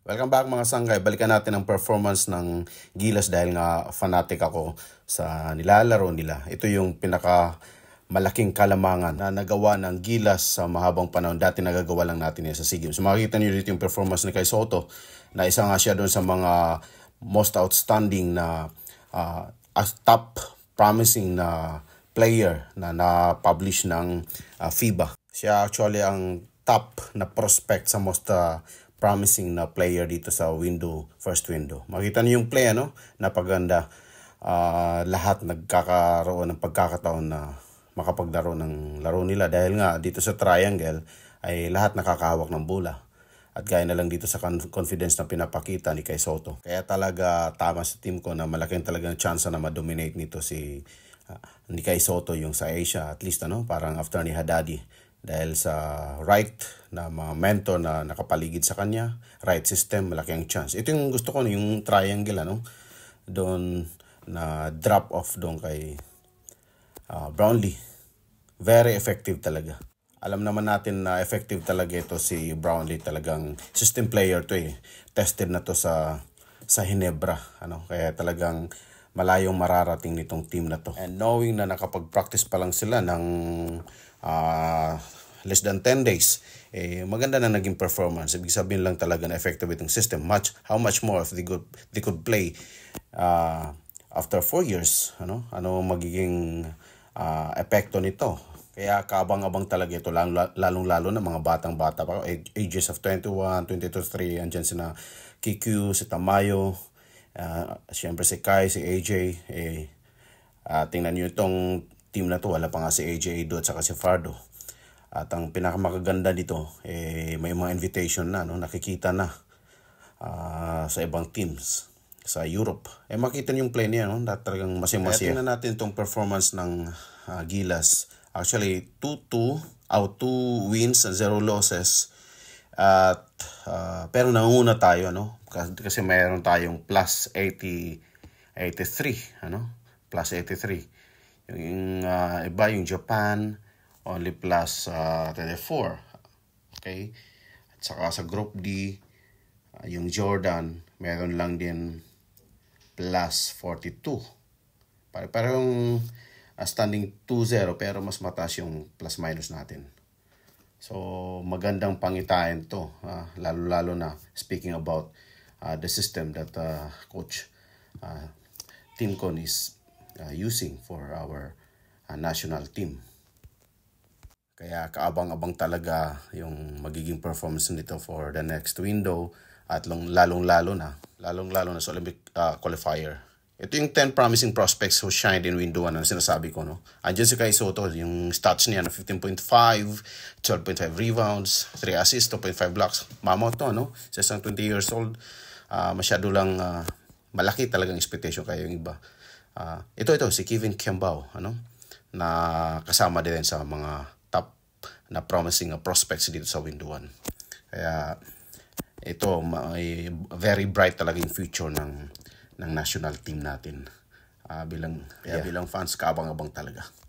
Welcome back mga sangay. Balikan natin ang performance ng Gilas dahil nga fanatic ako sa nilalaro nila. Ito yung pinaka malaking kalamangan na nagawa ng Gilas sa mahabang panahon. Dati nagagawa lang natin yan sa SEA Games. So, makikita niyo dito yung performance ni Kai Soto na isa nga siya doon sa mga most outstanding na uh, top promising na player na na-publish ng uh, FIBA. Siya actually ang top na prospect sa most uh, promising na player dito sa window, first window. Makita niyo yung play, ano? Napaganda. Uh, lahat nagkakaroon ng pagkakataon na makapaglaro ng laro nila dahil nga dito sa triangle ay lahat nakakahawak ng bola. At gaya na lang dito sa confidence na pinapakita ni Kay Soto. Kaya talaga tama sa team ko na malaking talagang chance na ma-dominate nito si uh, ni Kay Soto yung sa Asia at least ano parang after ni Haddadi dahil sa right na mga mentor na nakapaligid sa kanya, right system, malaki ang chance. Ito yung gusto ko, yung triangle, ano? Doon na drop off doon kay uh, Brownlee. Very effective talaga. Alam naman natin na effective talaga ito si Brownlee. Talagang system player to eh. Tested na to sa sa Hinebra. Ano? Kaya talagang malayong mararating nitong team na to. And knowing na nakapag-practice pa lang sila ng uh, less than 10 days, eh, maganda na naging performance. Ibig sabihin lang talaga na effective itong system. Much, how much more if they could, they could play uh, after 4 years? Ano, ano magiging uh, epekto nito? Kaya kabang-abang talaga ito, lalong-lalo na mga batang-bata pa, eh, ages of 21, 22, 23, andyan si na Kikyu, si Tamayo, Uh, ah, Siyempre si Kai, si AJ, eh, uh, tingnan nyo itong team na to. Wala pa nga si AJ Edo at saka si Fardo. At ang pinakamagaganda dito, eh, may mga invitation na, no? nakikita na uh, sa ibang teams sa Europe. Eh makita niyo yung play niya, no? talagang masimasiya. Eh, tingnan natin itong performance ng uh, Gilas. Actually, 2-2 out 2 wins and 0 losses at uh, pero nanguna tayo no kasi mayroon tayong plus 80 83 ano? Plus 83. Yung, uh, iba yung Japan only plus uh, ah, 34. Okay? At saka sa group D uh, yung Jordan meron lang din plus 42. para para parang uh, standing 2-0 pero mas mataas yung plus minus natin. So, magandang pangitain to. Ah, lalo-lalo uh, na speaking about uh, the system that uh, Coach uh, Tim Con is uh, using for our uh, national team. Kaya kaabang-abang talaga yung magiging performance nito for the next window at lalong-lalo na, lalong-lalo na sa Olympic uh, qualifier. Ito yung 10 promising prospects who shined in window 1 ang sinasabi ko. No? Andiyan si Kai Soto, yung stats niya, 15.5, 12.5 rebounds, 3 assists, 2.5 blocks. Mamot to, no? Sa isang 20 years old, uh, masyado lang uh, malaki talagang expectation kayo yung iba. Uh, ito, ito, si Kevin Kembao, ano? na kasama din sa mga top na promising prospects dito sa window 1. Kaya ito, may very bright talaga yung future ng ng national team natin. Uh, bilang eh, yeah. bilang fans kaabang-abang talaga.